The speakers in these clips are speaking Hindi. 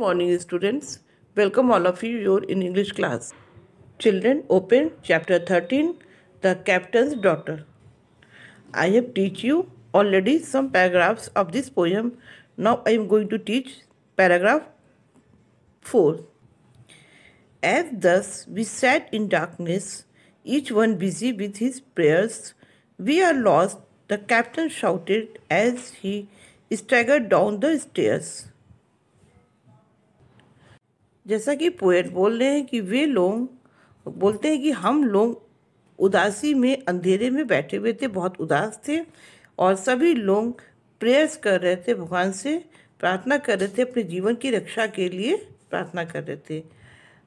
morning students welcome all of you your in english class children open chapter 13 the captain's daughter i have teach you already some paragraphs of this poem now i am going to teach paragraph 4 as thus we sat in darkness each one busy with his prayers we are lost the captain shouted as he staggered down the stairs जैसा कि पोएट बोल रहे हैं कि वे लोग बोलते हैं कि हम लोग उदासी में अंधेरे में बैठे हुए थे बहुत उदास थे और सभी लोग प्रेयर्स कर रहे थे भगवान से प्रार्थना कर रहे थे अपने जीवन की रक्षा के लिए प्रार्थना कर रहे थे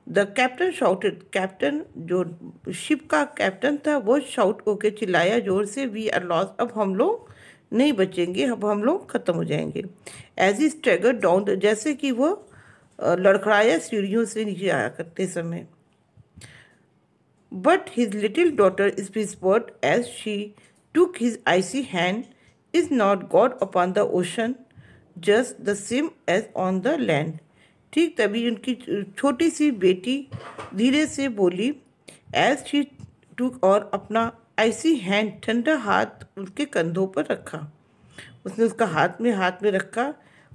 द कैप्टन शाउटेड कैप्टन जो शिप का कैप्टन था वो शाउट होके चिल्लाया जोर से वी आर लॉस अब हम लोग नहीं बचेंगे अब हम लोग ख़त्म हो जाएंगे एज ई स्ट्रेगर डाउन जैसे कि वो लड़खड़ाया सीढ़ियों से नीचे आया करते समय but his little daughter is whispered as she took his icy hand is not God upon the ocean just the same as on the land ठीक तभी उनकी छोटी सी बेटी धीरे से बोली एज शी टूक और अपना सी हैंड ठंडा हाथ उनके कंधों पर रखा उसने उसका हाथ में हाथ में रखा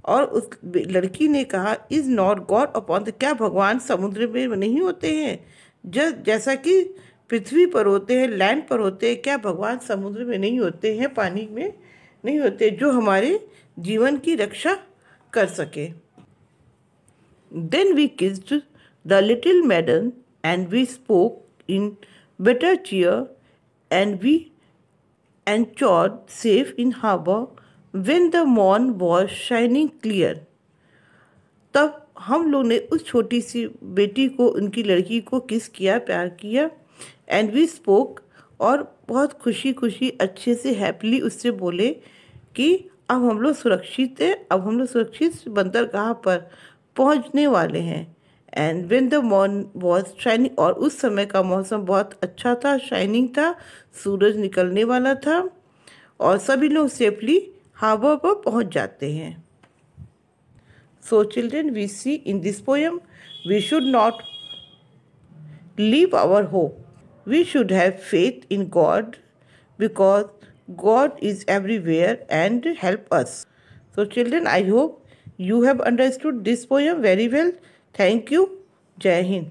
और उस लड़की ने कहा is not God upon the क्या भगवान समुद्र में नहीं होते हैं ज जैसा कि पृथ्वी पर होते हैं लैंड पर होते हैं क्या भगवान समुद्र में नहीं होते हैं पानी में नहीं होते जो हमारे जीवन की रक्षा कर सके then we kissed the little maiden and we spoke in better cheer and we anchored safe in harbour when the morn was shining clear तब हम लोग ने उस छोटी सी बेटी को उनकी लड़की को किस किया प्यार किया एंड वी स्पोक और बहुत खुशी खुशी अच्छे से हैप्पीली उससे बोले कि अब हम लोग सुरक्षित हैं अब हम लोग सुरक्षित बंदरगाह पर पहुंचने वाले हैं and when the morn was shining और उस समय का मौसम बहुत अच्छा था शाइनिंग था सूरज निकलने वाला था और सभी लोग सेफली हावा पर पहुंच जाते हैं so children we see in this poem we should not leave our hope we should have faith in God because God is everywhere and help us so children I hope you have understood this poem very well thank you Jai Hind